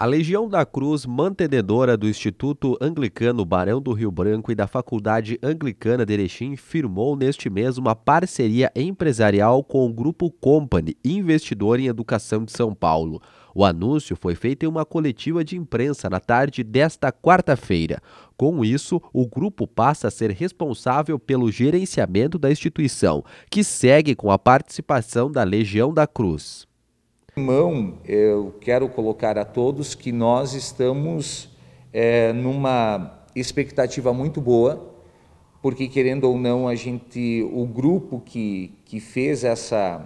A Legião da Cruz, mantenedora do Instituto Anglicano Barão do Rio Branco e da Faculdade Anglicana de Erechim, firmou neste mês uma parceria empresarial com o Grupo Company, investidor em educação de São Paulo. O anúncio foi feito em uma coletiva de imprensa na tarde desta quarta-feira. Com isso, o grupo passa a ser responsável pelo gerenciamento da instituição, que segue com a participação da Legião da Cruz. Irmão, eu quero colocar a todos que nós estamos é, numa expectativa muito boa, porque querendo ou não, a gente, o grupo que, que fez essa,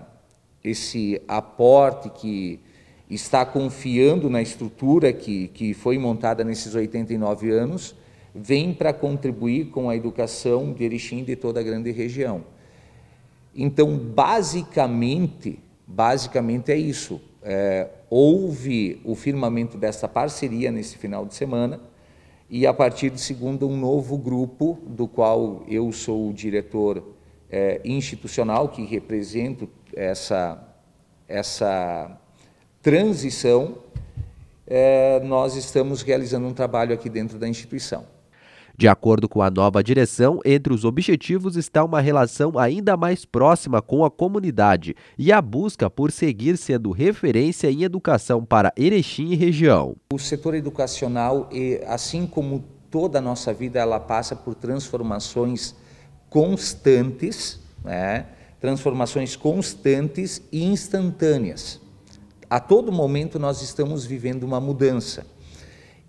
esse aporte, que está confiando na estrutura que, que foi montada nesses 89 anos, vem para contribuir com a educação de Erechim e de toda a grande região. Então, basicamente, basicamente é isso. É, houve o firmamento dessa parceria nesse final de semana e, a partir de segunda, um novo grupo, do qual eu sou o diretor é, institucional, que represento essa, essa transição, é, nós estamos realizando um trabalho aqui dentro da instituição. De acordo com a nova direção, entre os objetivos está uma relação ainda mais próxima com a comunidade e a busca por seguir sendo referência em educação para Erechim e região. O setor educacional, assim como toda a nossa vida, ela passa por transformações constantes, né? transformações constantes e instantâneas. A todo momento nós estamos vivendo uma mudança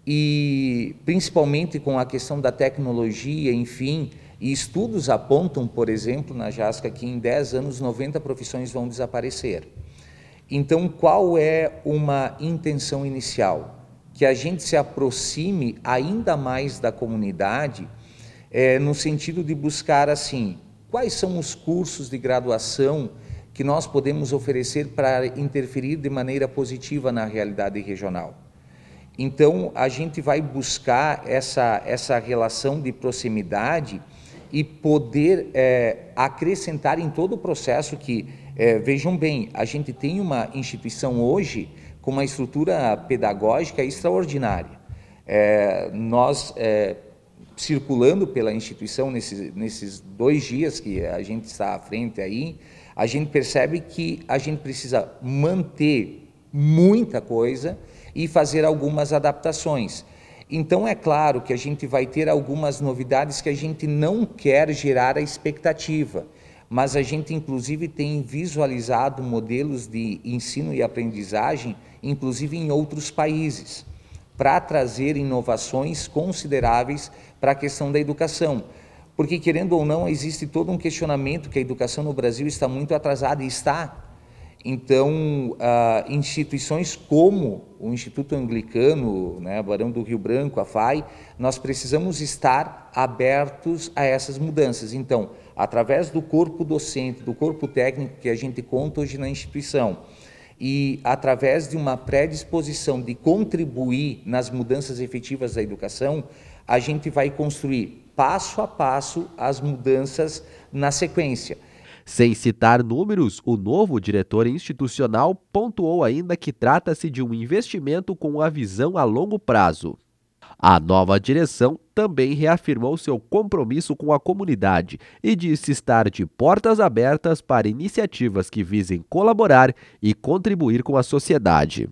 e principalmente com a questão da tecnologia, enfim, e estudos apontam, por exemplo, na Jasca, que em 10 anos 90 profissões vão desaparecer. Então, qual é uma intenção inicial? Que a gente se aproxime ainda mais da comunidade, é, no sentido de buscar, assim, quais são os cursos de graduação que nós podemos oferecer para interferir de maneira positiva na realidade regional. Então, a gente vai buscar essa, essa relação de proximidade e poder é, acrescentar em todo o processo que, é, vejam bem, a gente tem uma instituição hoje com uma estrutura pedagógica extraordinária. É, nós, é, circulando pela instituição nesses, nesses dois dias que a gente está à frente aí, a gente percebe que a gente precisa manter muita coisa, e fazer algumas adaptações. Então é claro que a gente vai ter algumas novidades que a gente não quer gerar a expectativa, mas a gente inclusive tem visualizado modelos de ensino e aprendizagem, inclusive em outros países, para trazer inovações consideráveis para a questão da educação. Porque, querendo ou não, existe todo um questionamento que a educação no Brasil está muito atrasada e está então, instituições como o Instituto Anglicano, né, Barão do Rio Branco, a FAI, nós precisamos estar abertos a essas mudanças. Então, através do corpo docente, do corpo técnico que a gente conta hoje na instituição, e através de uma predisposição de contribuir nas mudanças efetivas da educação, a gente vai construir passo a passo as mudanças na sequência. Sem citar números, o novo diretor institucional pontuou ainda que trata-se de um investimento com a visão a longo prazo. A nova direção também reafirmou seu compromisso com a comunidade e disse estar de portas abertas para iniciativas que visem colaborar e contribuir com a sociedade.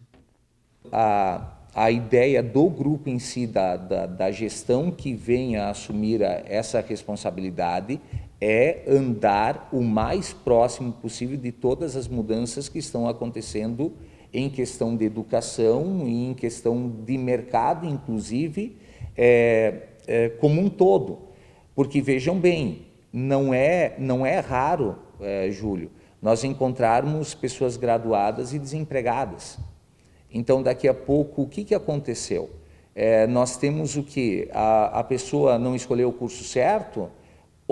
A, a ideia do grupo em si, da, da, da gestão que venha assumir a, essa responsabilidade, é andar o mais próximo possível de todas as mudanças que estão acontecendo em questão de educação e em questão de mercado, inclusive, é, é, como um todo. Porque vejam bem, não é, não é raro, é, Júlio, nós encontrarmos pessoas graduadas e desempregadas. Então, daqui a pouco, o que, que aconteceu? É, nós temos o que? A, a pessoa não escolheu o curso certo?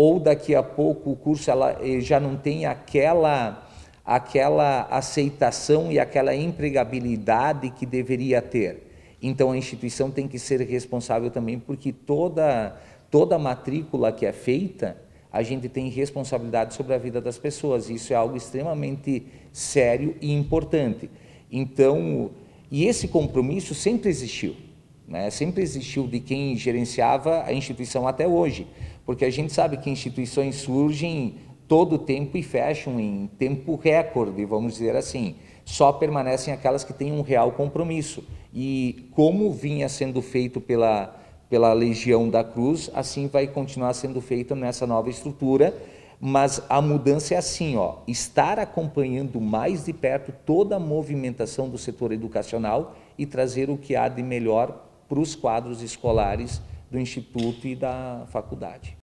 ou daqui a pouco o curso ela, eh, já não tem aquela, aquela aceitação e aquela empregabilidade que deveria ter. Então a instituição tem que ser responsável também, porque toda, toda matrícula que é feita, a gente tem responsabilidade sobre a vida das pessoas. Isso é algo extremamente sério e importante. Então, e esse compromisso sempre existiu, né? sempre existiu de quem gerenciava a instituição até hoje porque a gente sabe que instituições surgem todo tempo e fecham em tempo recorde, vamos dizer assim. Só permanecem aquelas que têm um real compromisso. E como vinha sendo feito pela, pela Legião da Cruz, assim vai continuar sendo feito nessa nova estrutura. Mas a mudança é assim, ó, estar acompanhando mais de perto toda a movimentação do setor educacional e trazer o que há de melhor para os quadros escolares do instituto e da faculdade.